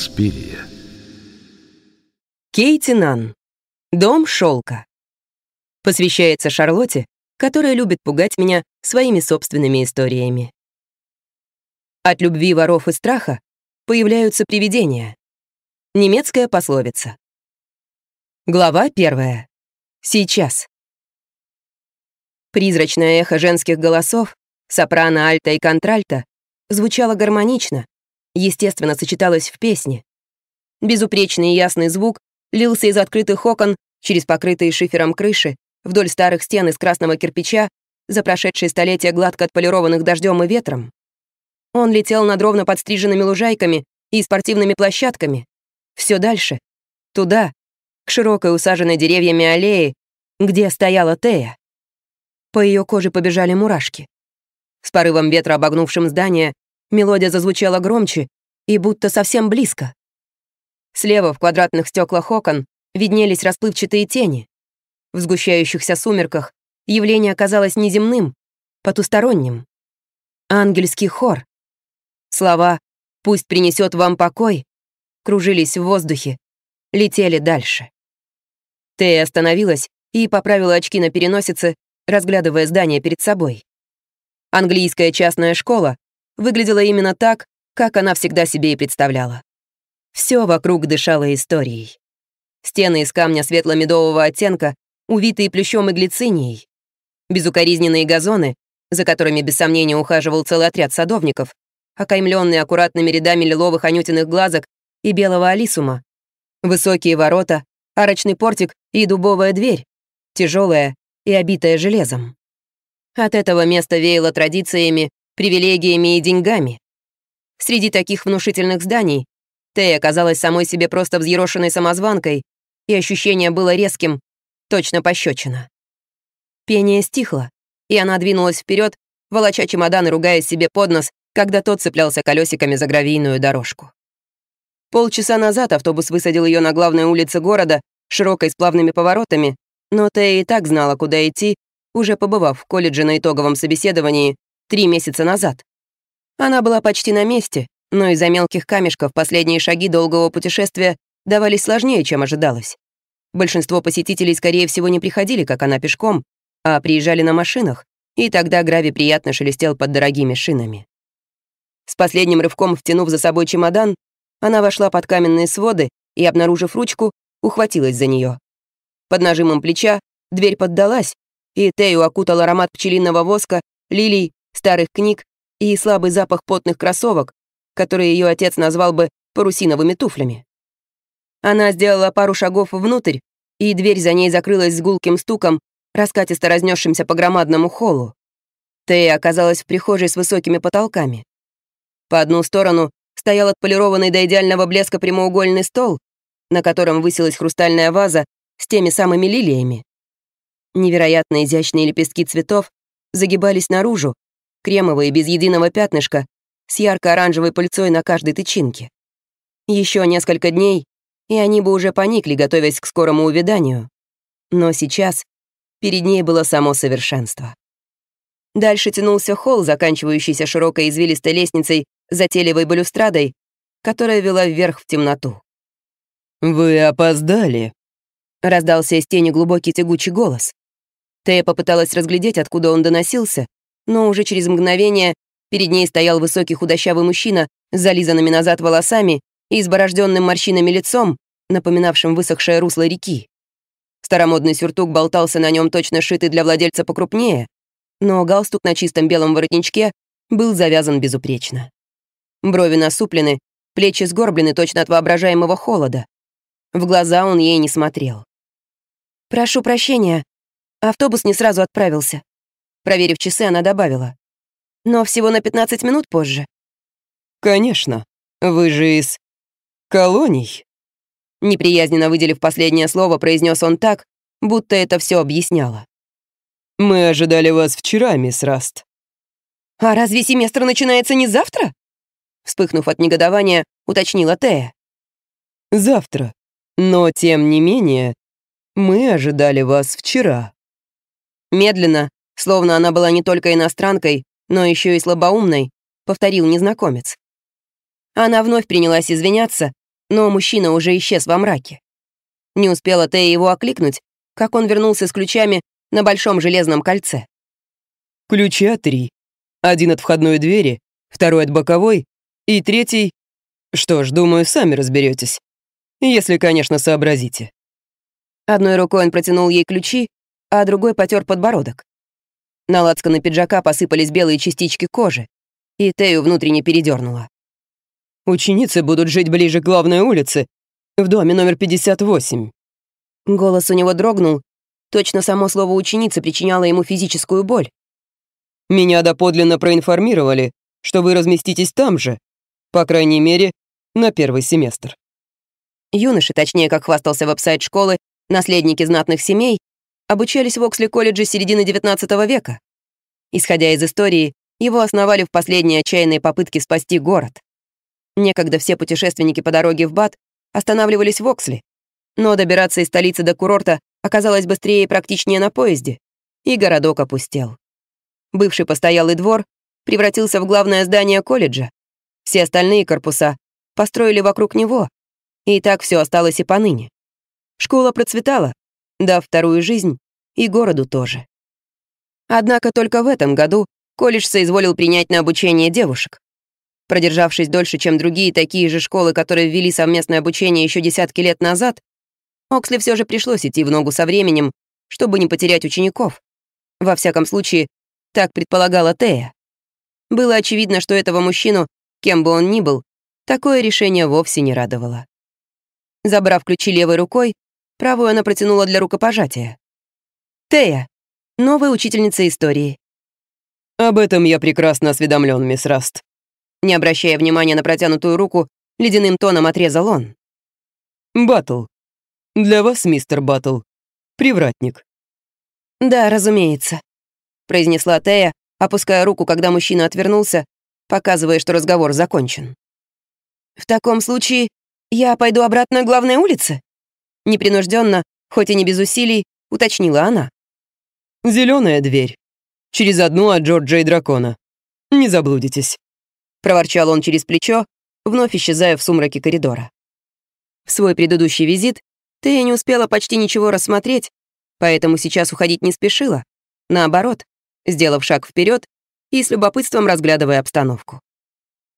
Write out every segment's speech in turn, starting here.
Инспирия. Кейти Нан. Дом шелка. Посвящается Шарлотте, которая любит пугать меня своими собственными историями. От любви воров и страха появляются привидения. Немецкая пословица. Глава первая. Сейчас. Призрачное эхо женских голосов, сопрано, альта и контральта, звучало гармонично, естественно сочеталось в песне. Безупречный и ясный звук лился из открытых окон через покрытые шифером крыши, вдоль старых стен из красного кирпича, за прошедшие столетия гладко отполированных дождем и ветром. Он летел над ровно подстриженными лужайками и спортивными площадками. Все дальше, туда, к широкой усаженной деревьями аллее, где стояла Тея. По ее коже побежали мурашки. С порывом ветра, обогнувшим здание, Мелодия зазвучала громче и будто совсем близко. Слева в квадратных стеклах окон виднелись расплывчатые тени. В сгущающихся сумерках явление оказалось неземным, потусторонним. Ангельский хор. Слова «Пусть принесет вам покой» кружились в воздухе, летели дальше. Тея остановилась и поправила очки на переносице, разглядывая здание перед собой. Английская частная школа выглядела именно так, как она всегда себе и представляла. Всё вокруг дышало историей. Стены из камня светло-медового оттенка, увитые плющом и глицинией. Безукоризненные газоны, за которыми без сомнения ухаживал целый отряд садовников, окаймленные аккуратными рядами лиловых анютиных глазок и белого алисума. Высокие ворота, арочный портик и дубовая дверь, тяжелая и обитая железом. От этого места веяло традициями привилегиями и деньгами. Среди таких внушительных зданий Тэй оказалась самой себе просто взъерошенной самозванкой, и ощущение было резким, точно пощечина. Пение стихло, и она двинулась вперед, волоча чемодан и ругая себе под нос, когда тот цеплялся колесиками за гравийную дорожку. Полчаса назад автобус высадил ее на главной улице города, широкой с плавными поворотами, но Тэй и так знала, куда идти, уже побывав в колледже на итоговом собеседовании три месяца назад. Она была почти на месте, но из-за мелких камешков последние шаги долгого путешествия давались сложнее, чем ожидалось. Большинство посетителей, скорее всего, не приходили, как она, пешком, а приезжали на машинах, и тогда гравий приятно шелестел под дорогими шинами. С последним рывком втянув за собой чемодан, она вошла под каменные своды и, обнаружив ручку, ухватилась за нее. Под нажимом плеча дверь поддалась, и Тею окутал аромат пчелиного воска, лилий старых книг и слабый запах потных кроссовок, которые ее отец назвал бы парусиновыми туфлями. Она сделала пару шагов внутрь, и дверь за ней закрылась с гулким стуком, раскатисто разнесшимся по громадному холлу. Тея оказалась в прихожей с высокими потолками. По одну сторону стоял отполированный до идеального блеска прямоугольный стол, на котором высилась хрустальная ваза с теми самыми лилиями. Невероятно изящные лепестки цветов загибались наружу, кремовые, без единого пятнышка, с ярко-оранжевой пыльцой на каждой тычинке. Еще несколько дней, и они бы уже поникли, готовясь к скорому увяданию. Но сейчас перед ней было само совершенство. Дальше тянулся холл, заканчивающийся широкой извилистой лестницей, затейливой балюстрадой, которая вела вверх в темноту. «Вы опоздали», — раздался из тени глубокий тягучий голос. Тея попыталась разглядеть, откуда он доносился, но уже через мгновение перед ней стоял высокий худощавый мужчина с зализанными назад волосами и изборожденным морщинами лицом, напоминавшим высохшее русло реки. Старомодный сюртук болтался на нем точно шитый для владельца покрупнее, но галстук на чистом белом воротничке был завязан безупречно. Брови насуплены, плечи сгорблены точно от воображаемого холода. В глаза он ей не смотрел. «Прошу прощения, автобус не сразу отправился», Проверив часы, она добавила. «Но всего на 15 минут позже». «Конечно. Вы же из... колоний?» Неприязненно выделив последнее слово, произнес он так, будто это все объясняло. «Мы ожидали вас вчера, мисс Раст». «А разве семестр начинается не завтра?» Вспыхнув от негодования, уточнила Тея. «Завтра. Но, тем не менее, мы ожидали вас вчера». Медленно, словно она была не только иностранкой, но еще и слабоумной, повторил незнакомец. Она вновь принялась извиняться, но мужчина уже исчез во мраке. Не успела Тея его окликнуть, как он вернулся с ключами на большом железном кольце. «Ключа три. Один от входной двери, второй от боковой и третий... Что ж, думаю, сами разберетесь. Если, конечно, сообразите». Одной рукой он протянул ей ключи, а другой потер подбородок. На лацканы пиджака посыпались белые частички кожи, и Тею внутренне передернула. «Ученицы будут жить ближе к главной улице, в доме номер 58». Голос у него дрогнул. Точно само слово «ученица» причиняло ему физическую боль. «Меня доподлинно проинформировали, что вы разместитесь там же, по крайней мере, на первый семестр». Юноши, точнее, как хвастался в обсайт школы, наследники знатных семей, обучались в Оксли-колледже середины XIX века. Исходя из истории, его основали в последние отчаянные попытки спасти город. Некогда все путешественники по дороге в Бат останавливались в Оксли, но добираться из столицы до курорта оказалось быстрее и практичнее на поезде, и городок опустел. Бывший постоялый двор превратился в главное здание колледжа. Все остальные корпуса построили вокруг него, и так все осталось и поныне. Школа процветала, дав вторую жизнь и городу тоже. Однако только в этом году колледж соизволил принять на обучение девушек. Продержавшись дольше, чем другие такие же школы, которые ввели совместное обучение еще десятки лет назад, Оксли все же пришлось идти в ногу со временем, чтобы не потерять учеников. Во всяком случае, так предполагала Тея. Было очевидно, что этого мужчину, кем бы он ни был, такое решение вовсе не радовало. Забрав ключи левой рукой, правую она протянула для рукопожатия. Тея, новая учительница истории. Об этом я прекрасно осведомлен, мисс Раст. Не обращая внимания на протянутую руку, ледяным тоном отрезал он. Баттл. Для вас, мистер Баттл. Привратник. Да, разумеется, произнесла Тея, опуская руку, когда мужчина отвернулся, показывая, что разговор закончен. В таком случае я пойду обратно к главной улице? Непринужденно, хоть и не без усилий, уточнила она. Зеленая дверь. Через одну от Джорджа и дракона. Не заблудитесь. Проворчал он через плечо, вновь исчезая в сумраке коридора. В свой предыдущий визит ты не успела почти ничего рассмотреть, поэтому сейчас уходить не спешила. Наоборот, сделав шаг вперед и с любопытством разглядывая обстановку.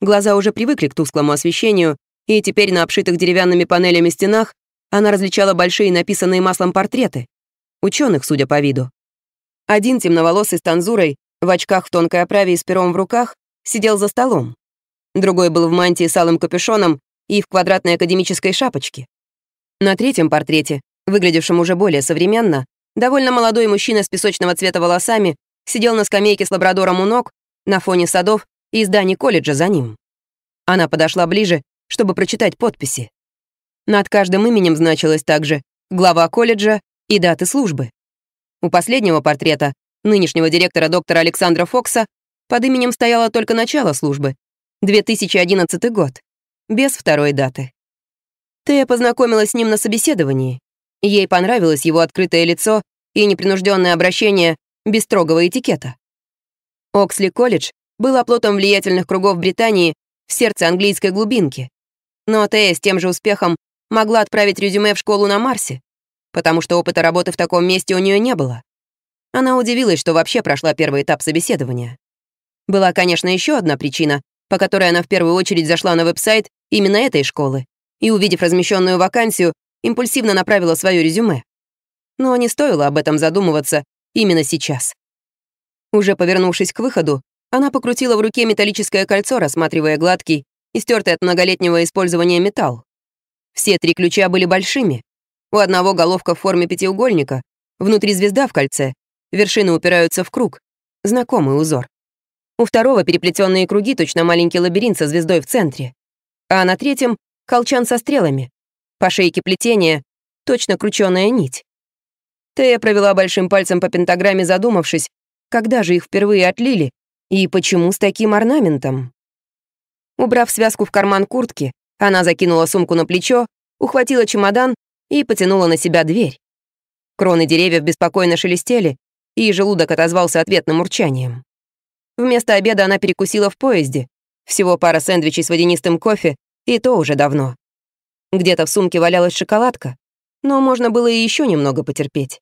Глаза уже привыкли к тусклому освещению, и теперь на обшитых деревянными панелями стенах она различала большие написанные маслом портреты. ученых, судя по виду. Один темноволосый с танзурой, в очках в тонкой оправе и с пером в руках, сидел за столом. Другой был в мантии с алым капюшоном и в квадратной академической шапочке. На третьем портрете, выглядевшем уже более современно, довольно молодой мужчина с песочного цвета волосами сидел на скамейке с лабрадором у ног на фоне садов и зданий колледжа за ним. Она подошла ближе, чтобы прочитать подписи. Над каждым именем значилось также глава колледжа и даты службы. У последнего портрета, нынешнего директора доктора Александра Фокса, под именем стояло только начало службы. 2011 год. Без второй даты. Тея познакомилась с ним на собеседовании. Ей понравилось его открытое лицо и непринужденное обращение без строгого этикета. Оксли колледж был оплотом влиятельных кругов Британии в сердце английской глубинки. Но Тея с тем же успехом могла отправить резюме в школу на Марсе, потому что опыта работы в таком месте у нее не было. Она удивилась, что вообще прошла первый этап собеседования. Была, конечно, еще одна причина, по которой она в первую очередь зашла на веб-сайт именно этой школы и, увидев размещенную вакансию, импульсивно направила свое резюме. Но не стоило об этом задумываться именно сейчас. Уже повернувшись к выходу, она покрутила в руке металлическое кольцо, рассматривая гладкий, истертый от многолетнего использования металл. Все три ключа были большими, у одного головка в форме пятиугольника, внутри звезда в кольце, вершины упираются в круг. Знакомый узор. У второго переплетенные круги, точно маленький лабиринт со звездой в центре. А на третьем — колчан со стрелами. По шейке плетения — точно крученая нить. Тея провела большим пальцем по пентаграмме, задумавшись, когда же их впервые отлили и почему с таким орнаментом. Убрав связку в карман куртки, она закинула сумку на плечо, ухватила чемодан и потянула на себя дверь. Кроны деревьев беспокойно шелестели, и желудок отозвался ответным урчанием. Вместо обеда она перекусила в поезде, всего пара сэндвичей с водянистым кофе, и то уже давно. Где-то в сумке валялась шоколадка, но можно было и еще немного потерпеть.